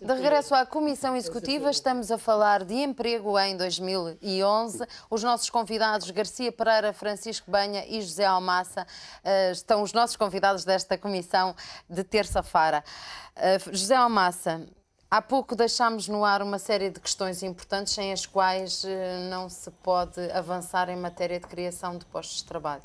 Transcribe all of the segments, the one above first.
De regresso à Comissão Executiva, estamos a falar de emprego em 2011. Os nossos convidados, Garcia Pereira, Francisco Banha e José Almassa, eh, estão os nossos convidados desta comissão de terça-feira. Eh, José Almassa, Há pouco deixámos no ar uma série de questões importantes sem as quais eh, não se pode avançar em matéria de criação de postos de trabalho.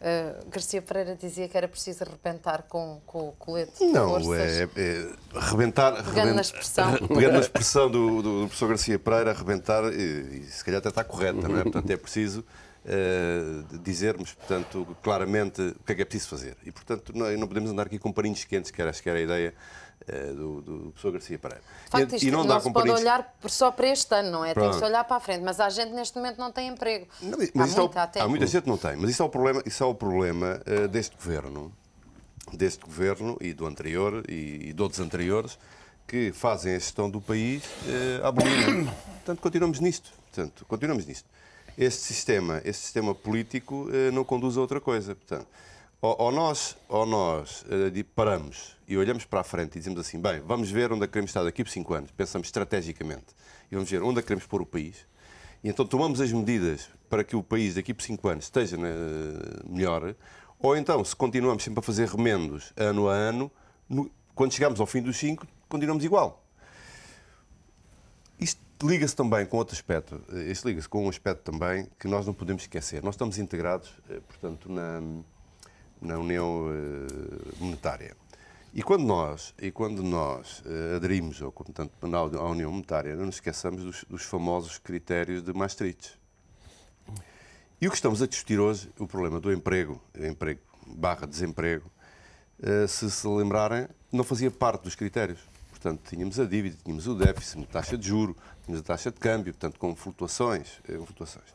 Uh, Garcia Pereira dizia que era preciso arrebentar com, com o colete. Não, forças. é, é arrebentar. Pegando rebent... na expressão. Pegando na expressão do, do, do, professor Garcia Pereira, arrebentar, e, e se calhar até está correta, não é? Portanto, é preciso. Uh, dizermos, portanto, claramente o que é que é preciso fazer. E, portanto, não, não podemos andar aqui com parinhos quentes, que era, acho que era a ideia eh, do, do professor Garcia Pereira. De facto, isto e não, não dá se pode olhar só para este ano, não é? Pronto. Tem que se olhar para a frente, mas a gente neste momento não tem emprego. Não, há, é muita, há, há muita gente que não tem, mas isso é o problema, isso é o problema uh, deste governo, deste governo e do anterior e, e de outros anteriores, que fazem a gestão do país uh, à Portanto, continuamos nisto. Portanto, continuamos nisto. Este sistema, este sistema político uh, não conduz a outra coisa. Portanto, ou, ou, nós, ou nós uh, paramos e olhamos para a frente e dizemos assim: bem, vamos ver onde é que queremos estar daqui por 5 anos, pensamos estrategicamente e vamos ver onde é que queremos pôr o país. E então tomamos as medidas para que o país daqui por 5 anos esteja uh, melhor, ou então, se continuamos sempre a fazer remendos ano a ano, no, quando chegamos ao fim dos 5, continuamos igual. Isto liga-se também com outro aspecto, eh, isto liga-se com um aspecto também que nós não podemos esquecer. Nós estamos integrados, portanto, na na União eh, Monetária. E quando nós, e quando nós eh, aderimos ao Comitante Penal à União Monetária, não nos esqueçamos dos, dos, famosos critérios de Maastricht. E o que estamos a discutir hoje, o problema do emprego, emprego barra desemprego, eh, se se lembrarem, não fazia parte dos critérios. Portanto, tínhamos a dívida, tínhamos o déficit, tínhamos a taxa de juro, tínhamos a taxa de câmbio, portanto, com flutuações. flutuações.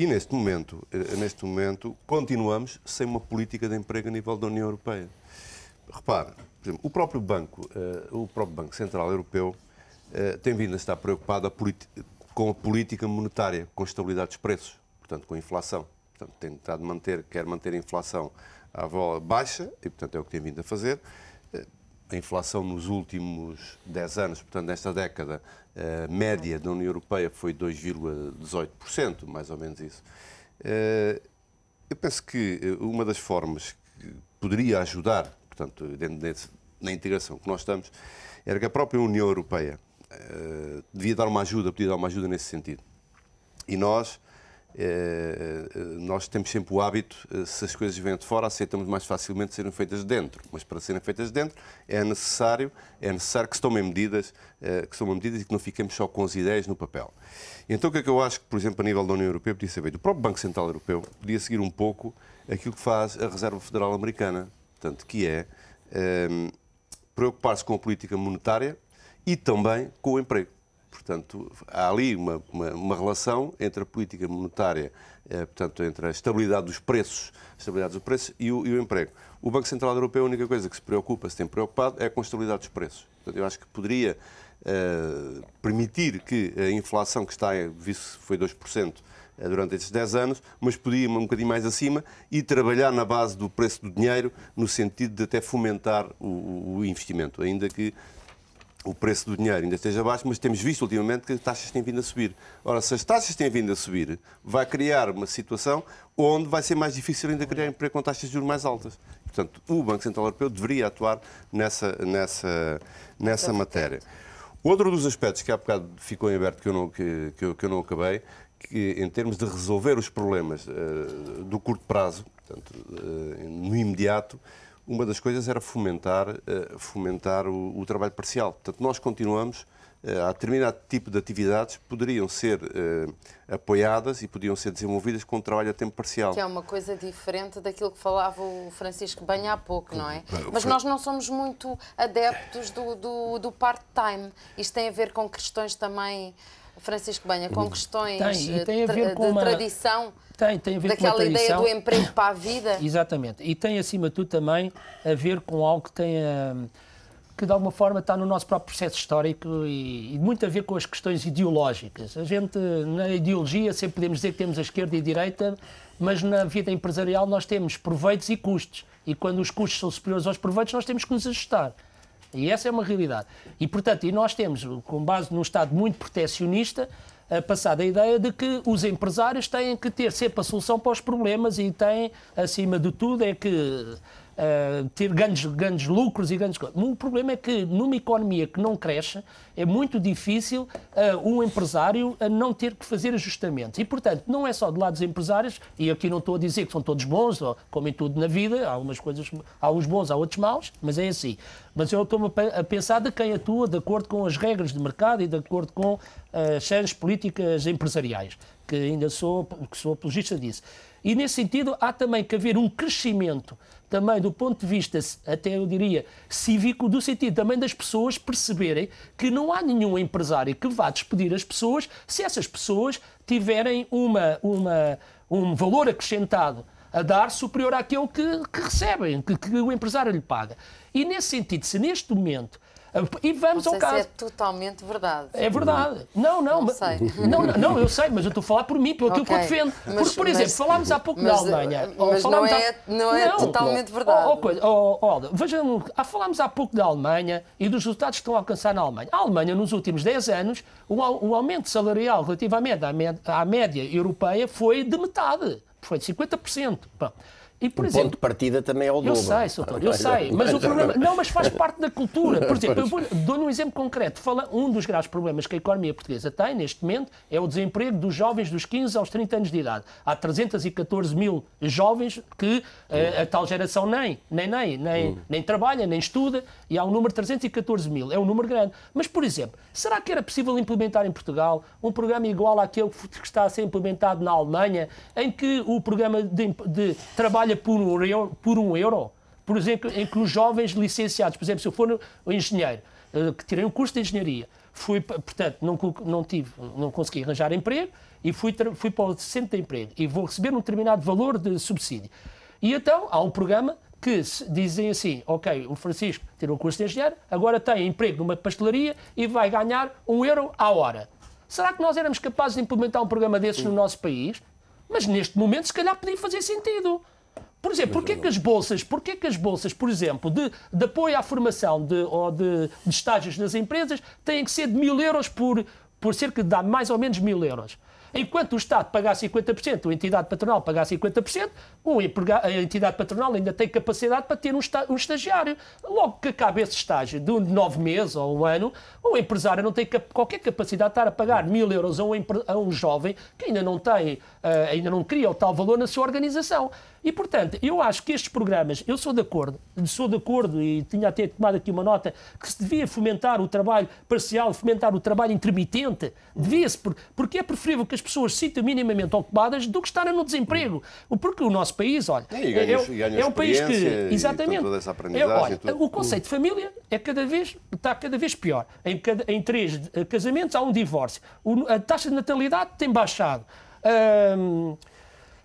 E neste momento, eh, neste momento, continuamos sem uma política de emprego a nível da União Europeia. Repare, exemplo, o próprio Banco, eh, o próprio Banco Central Europeu eh, tem vindo a estar preocupado com a política monetária, com a estabilidade dos preços, portanto, com a inflação. Portanto, tem tentado manter, quer manter a inflação à bola baixa, e portanto é o que tem vindo a fazer, a inflação nos últimos 10 anos, portanto, nesta década, a eh, média da União Europeia foi 2,18%, mais ou menos isso. Eh, eu penso que eh, uma das formas que poderia ajudar, portanto, dentro na integração que nós estamos, era que a própria União Europeia devia dar uma ajuda, podia dar uma ajuda nesse sentido. E nós eh, eh, nós temos sempre o hábito, eh, se as coisas vêm de fora, aceitamos mais facilmente serem feitas dentro. Mas para serem feitas dentro é necessário, é necessário que se tomem medidas, que se tomem medidas e que não fiquemos só com as ideias no papel. Então o que é que eu acho que, por exemplo, a nível da União Europeia podia ser feito? O próprio Banco Central Europeu podia seguir um pouco aquilo que faz a Reserva Federal Americana, tanto que é um, preocupar-se com a política monetária e também com o emprego. Portanto, há ali uma, uma, uma, relação entre a política monetária, eh, portanto, entre a estabilidade dos preços, estabilidade dos preços e o, e o, emprego. O Banco Central Europeu, a única coisa que se preocupa, se tem preocupado, é com a estabilidade dos preços. Portanto, eu acho que poderia eh, permitir que a inflação que está, visto foi 2%, eh, durante estes 10 anos, mas podia ir um bocadinho mais acima e trabalhar na base do preço do dinheiro, no sentido de até fomentar o, o investimento, ainda que o preço do dinheiro ainda esteja baixo, mas temos visto ultimamente que as taxas têm vindo a subir. Ora, se as taxas têm vindo a subir, vai criar uma situação onde vai ser mais difícil ainda criar emprego com taxas de juros mais altas. Portanto, o Banco Central Europeu deveria atuar nessa, nessa, nessa matéria. Outro dos aspectos que há bocado ficou em aberto, que eu não, que, que eu, que eu não acabei, que em termos de resolver os problemas uh, do curto prazo, portanto, uh, no imediato, uma das coisas era fomentar, eh, fomentar o, o, trabalho parcial. Portanto, nós continuamos, a eh, determinado tipo de atividades poderiam ser uh, apoiadas e podiam ser desenvolvidas com trabalho a tempo parcial. Que é uma coisa diferente daquilo que falava o Francisco bem há pouco, não é? Mas nós não somos muito adeptos do, do, do part-time. Isto tem a ver com questões também Francisco Banha, com questões tem, tem com de tradição, tem, tem a ver daquela com tradição. ideia do emprego para a vida. Exatamente. E tem, acima de tudo, também a ver com algo que tem hum, que de alguma forma está no nosso próprio processo histórico e, e, muito a ver com as questões ideológicas. A gente, na ideologia, sempre podemos dizer que temos a esquerda e a direita, mas na vida empresarial nós temos proveitos e custos. E quando os custos são superiores aos proveitos, nós temos que nos ajustar. E essa é uma realidade. E, portanto, e nós temos, com base num Estado muito proteccionista, a eh, passada a ideia de que os empresários têm que ter sempre a solução para os problemas e têm, acima de tudo, é que uh, ter grandes, grandes lucros e grandes coisas. O problema é que numa economia que não cresce, é muito difícil uh, um empresário não ter que fazer ajustamentos. E, portanto, não é só do lado dos empresários, e aqui não estou a dizer que são todos bons, ou, como em tudo na vida, há algumas coisas, há uns bons, há outros maus, mas é assim. Mas eu estou a pensar de quem atua de acordo com as regras de mercado e de acordo com eh, as uh, políticas empresariais, que ainda sou, que sou apologista disso. E nesse sentido, há também que haver um crescimento também do ponto de vista, até eu diria, cívico, do sentido também das pessoas perceberem que não há nenhum empresário que vá despedir as pessoas se essas pessoas tiverem uma, uma, um valor acrescentado a dar superior àquele que, que recebem, que, que o empresário lhe paga. E nesse sentido, se neste momento e vamos não sei ao é caso. Isso é totalmente verdade. É verdade. Não, não. Não, mas, sei. não, não eu sei, mas eu estou a falar por mim, pelo okay. que eu defendo. Mas, por exemplo, mas, falámos há pouco mas, da Alemanha. Eh, mas não é, não é não. totalmente oh, oh, verdade. Oh, oh, oh, oh vejam, falámos há pouco da Alemanha e dos resultados que estão a alcançar na Alemanha. A Alemanha, nos últimos 10 anos, o, o aumento salarial relativamente à, média, à média europeia foi de metade. Foi de 50%. Bom, e, por o exemplo, ponto de partida também é o dobro. Eu sei, Soutor, eu sei. Mas o problema. Não, mas faz parte da cultura. Por exemplo, eu dou-lhe um exemplo concreto. Fala, um dos graves problemas que a economia portuguesa tem neste momento é o desemprego dos jovens dos 15 aos 30 anos de idade. Há 314 mil jovens que a, eh, a tal geração nem, nem, nem, nem, hum. nem trabalha, nem estuda, e há um número de 314 mil. É um número grande. Mas, por exemplo, será que era possível implementar em Portugal um programa igual àquele que está a ser implementado na Alemanha, em que o programa de, de trabalho trabalha por um euro, por, um euro, por exemplo, em que os jovens licenciados, por exemplo, se eu for um engenheiro, eh, que tirei um curso de engenharia, fui, portanto, não, não, tive, não consegui arranjar emprego e fui, fui para o centro de emprego e vou receber um determinado valor de subsídio. E então há um programa que dizem assim, ok, o Francisco tirou um curso de engenheiro, agora tem emprego numa pastelaria e vai ganhar um euro à hora. Será que nós éramos capazes de implementar um programa desses no nosso país? Mas neste momento, se calhar, podia fazer sentido. Por exemplo, porquê é, que as bolsas, porquê que as bolsas, por exemplo, de, de apoio à formação de, ou de, de estágios nas empresas têm que ser de mil euros por, por cerca de mais ou menos mil euros? Enquanto o Estado pagar 50%, a entidade patronal pagar 50%, a entidade patronal ainda tem capacidade para ter um estagiário. Logo que acabe esse estágio de nove meses ou um ano, o empresário não tem qualquer capacidade de estar a pagar mil euros a um, jovem que ainda não tem, eh, ainda não cria o tal valor na sua organização. E, portanto, eu acho que estes programas, eu sou de acordo, sou de acordo e tinha até tomado aqui uma nota, que se devia fomentar o trabalho parcial, fomentar o trabalho intermitente, devia-se, porque é preferível que as pessoas se sintam minimamente ocupadas do que estarem no desemprego. Porque o nosso país, olha, é, e ganha, é, é, é um país que... Exatamente. Toda essa é, olha, tudo, o conceito de família é cada vez, está cada vez pior. Em, cada, em três eh, casamentos há um divórcio. O, a taxa de natalidade tem baixado. Hum,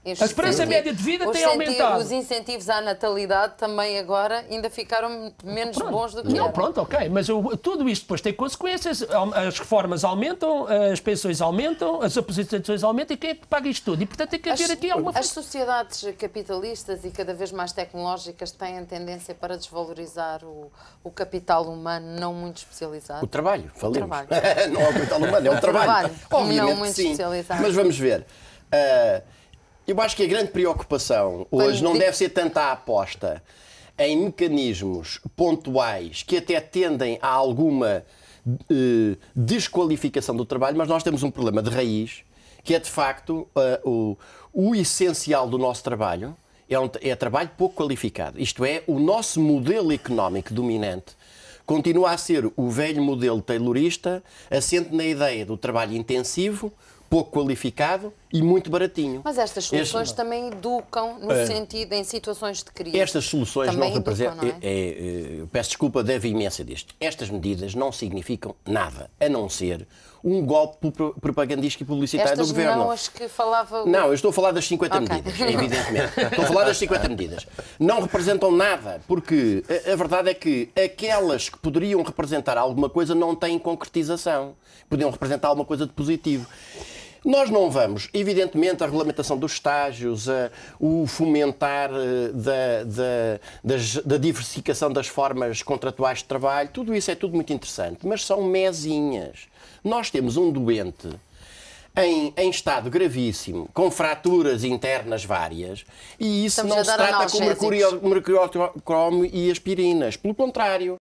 a esperança média de vida tem aumentado. Os incentivos à natalidade também agora ainda ficaram menos pronto. bons do que Não, era. pronto, ok, mas tudo isto depois tem consequências. As reformas aumentam, as pensões aumentam, as aposentações aumentam e quem é que paga isto tudo? E portanto tem que haver as, aqui alguma... As sociedades capitalistas e cada vez mais tecnológicas têm a tendência para desvalorizar o, o capital humano não muito especializado. O trabalho, falemos. O trabalho. não é o capital humano, é o trabalho. O trabalho Obviamente, não muito sim. especializado. Mas vamos ver. Uh, eu acho que a grande preocupação hoje Quando... não deve ser tanto a aposta em mecanismos pontuais que até tendem a alguma eh, desqualificação do trabalho, mas nós temos um problema de raiz que é de facto uh, o, o essencial do nosso trabalho é, um, é trabalho pouco qualificado. Isto é, o nosso modelo económico dominante continua a ser o velho modelo taylorista, assente na ideia do trabalho intensivo, pouco qualificado e muito baratinho. Mas estas soluções este... também educam no é. sentido em situações de crise. Estas soluções também não representam. É? É, é, é peço desculpa, deve imensa disto. Estas medidas não significam nada, a não ser um golpe propagandístico e publicitário estas do governo. Não, as que falava. Não, eu estou a falar das 50 okay. medidas, evidentemente. estou a falar das 50 medidas. Não representam nada, porque a, a verdade é que aquelas que poderiam representar alguma coisa não têm concretização. Podiam representar alguma coisa de positivo. Nós não vamos, evidentemente, a regulamentação dos estágios, a, eh, o fomentar eh, da, da, da, diversificação das formas contratuais de trabalho, tudo isso é tudo muito interessante, mas são mezinhas. Nós temos um doente em, em estado gravíssimo, com fraturas internas várias, e isso Estamos não se trata com mercúrio, cromo e aspirinas. Pelo contrário.